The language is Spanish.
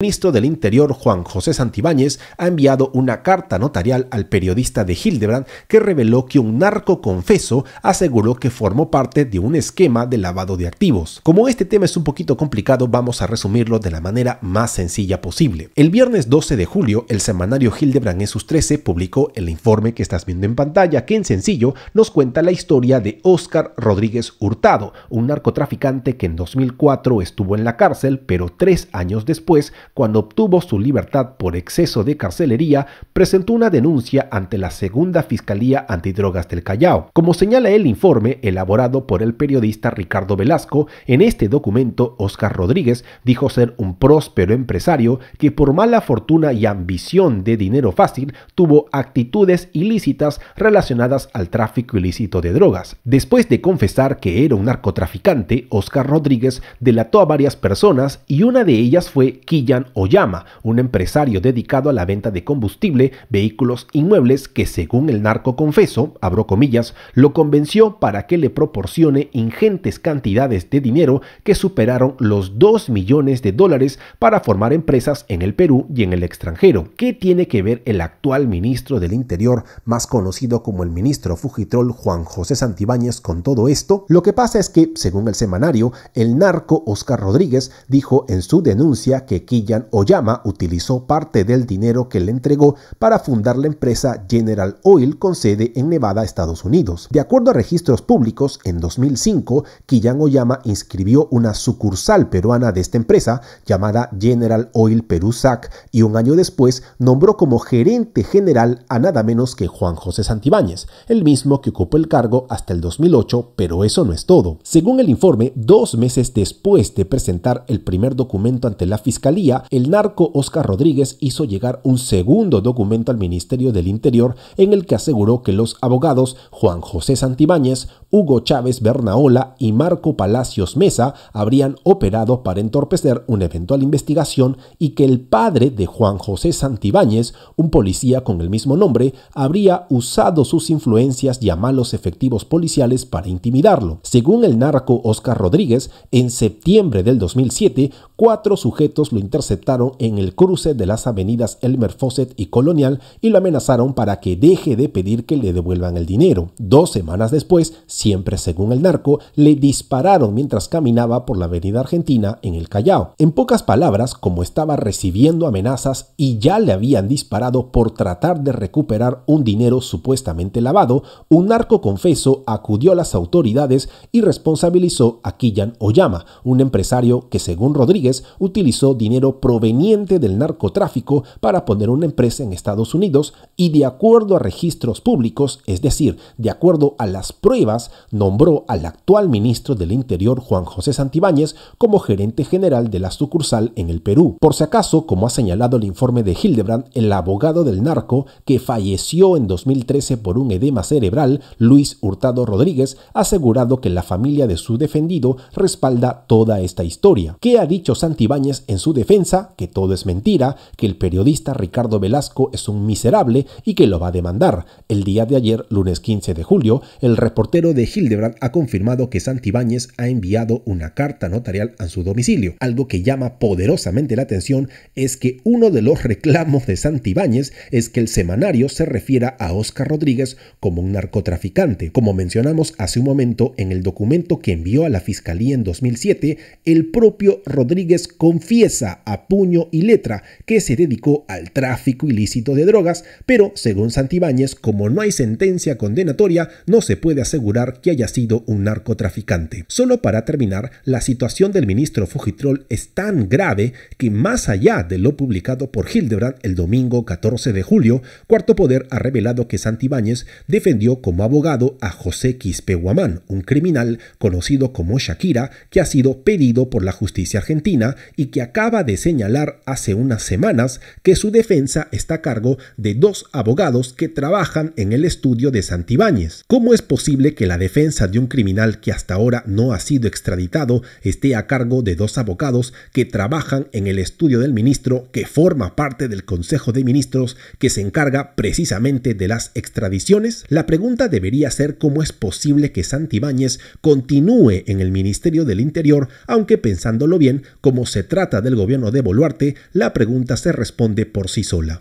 ministro del Interior Juan José Santibáñez ha enviado una carta notarial al periodista de Hildebrand que reveló que un narco confeso aseguró que formó parte de un esquema de lavado de activos. Como este tema es un poquito complicado, vamos a resumirlo de la manera más sencilla posible. El viernes 12 de julio, el semanario Hildebrand en sus 13 publicó el informe que estás viendo en pantalla, que en sencillo nos cuenta la historia de Oscar Rodríguez Hurtado, un narcotraficante que en 2004 estuvo en la cárcel, pero tres años después cuando obtuvo su libertad por exceso de carcelería, presentó una denuncia ante la Segunda Fiscalía Antidrogas del Callao. Como señala el informe elaborado por el periodista Ricardo Velasco, en este documento Oscar Rodríguez dijo ser un próspero empresario que por mala fortuna y ambición de dinero fácil tuvo actitudes ilícitas relacionadas al tráfico ilícito de drogas. Después de confesar que era un narcotraficante, Oscar Rodríguez delató a varias personas y una de ellas fue Killian Oyama, un empresario dedicado a la venta de combustible, vehículos inmuebles que según el narco confeso, abro comillas, lo convenció para que le proporcione ingentes cantidades de dinero que superaron los 2 millones de dólares para formar empresas en el Perú y en el extranjero. ¿Qué tiene que ver el actual ministro del Interior, más conocido como el ministro Fujitrol Juan José Santibáñez, con todo esto? Lo que pasa es que, según el semanario, el narco Oscar Rodríguez dijo en su denuncia que Quilla Oyama utilizó parte del dinero que le entregó para fundar la empresa General Oil con sede en Nevada, Estados Unidos. De acuerdo a registros públicos, en 2005, Kiyan Oyama inscribió una sucursal peruana de esta empresa llamada General Oil Perú SAC y un año después nombró como gerente general a nada menos que Juan José Santibáñez, el mismo que ocupó el cargo hasta el 2008, pero eso no es todo. Según el informe, dos meses después de presentar el primer documento ante la Fiscalía, el narco Oscar Rodríguez hizo llegar un segundo documento al Ministerio del Interior en el que aseguró que los abogados Juan José Santibáñez, Hugo Chávez Bernaola y Marco Palacios Mesa habrían operado para entorpecer una eventual investigación y que el padre de Juan José Santibáñez, un policía con el mismo nombre, habría usado sus influencias y a malos efectivos policiales para intimidarlo. Según el narco Oscar Rodríguez, en septiembre del 2007, cuatro sujetos lo interceptaron aceptaron en el cruce de las avenidas Elmer Fawcett y Colonial y lo amenazaron para que deje de pedir que le devuelvan el dinero. Dos semanas después, siempre según el narco, le dispararon mientras caminaba por la avenida Argentina en el Callao. En pocas palabras, como estaba recibiendo amenazas y ya le habían disparado por tratar de recuperar un dinero supuestamente lavado, un narco confeso acudió a las autoridades y responsabilizó a Killian Oyama, un empresario que según Rodríguez utilizó dinero proveniente del narcotráfico para poner una empresa en Estados Unidos y de acuerdo a registros públicos, es decir, de acuerdo a las pruebas, nombró al actual ministro del Interior Juan José Santibáñez como gerente general de la sucursal en el Perú. Por si acaso, como ha señalado el informe de Hildebrand, el abogado del narco que falleció en 2013 por un edema cerebral, Luis Hurtado Rodríguez, ha asegurado que la familia de su defendido respalda toda esta historia. ¿Qué ha dicho Santibáñez en su defensa? que todo es mentira, que el periodista Ricardo Velasco es un miserable y que lo va a demandar. El día de ayer, lunes 15 de julio, el reportero de Hildebrand ha confirmado que Santibáñez ha enviado una carta notarial a su domicilio. Algo que llama poderosamente la atención es que uno de los reclamos de Santibáñez es que el semanario se refiera a Oscar Rodríguez como un narcotraficante. Como mencionamos hace un momento en el documento que envió a la fiscalía en 2007, el propio Rodríguez confiesa a puño y letra, que se dedicó al tráfico ilícito de drogas, pero según Santibáñez, como no hay sentencia condenatoria, no se puede asegurar que haya sido un narcotraficante. Solo para terminar, la situación del ministro Fujitrol es tan grave que más allá de lo publicado por Hildebrand el domingo 14 de julio, Cuarto Poder ha revelado que Santibáñez defendió como abogado a José Quispe Guamán, un criminal conocido como Shakira, que ha sido pedido por la justicia argentina y que acaba de ser señalar hace unas semanas que su defensa está a cargo de dos abogados que trabajan en el estudio de Santibáñez. ¿Cómo es posible que la defensa de un criminal que hasta ahora no ha sido extraditado esté a cargo de dos abogados que trabajan en el estudio del ministro que forma parte del Consejo de Ministros que se encarga precisamente de las extradiciones? La pregunta debería ser cómo es posible que Santibáñez continúe en el Ministerio del Interior, aunque pensándolo bien, como se trata del gobierno de de la pregunta se responde por sí sola.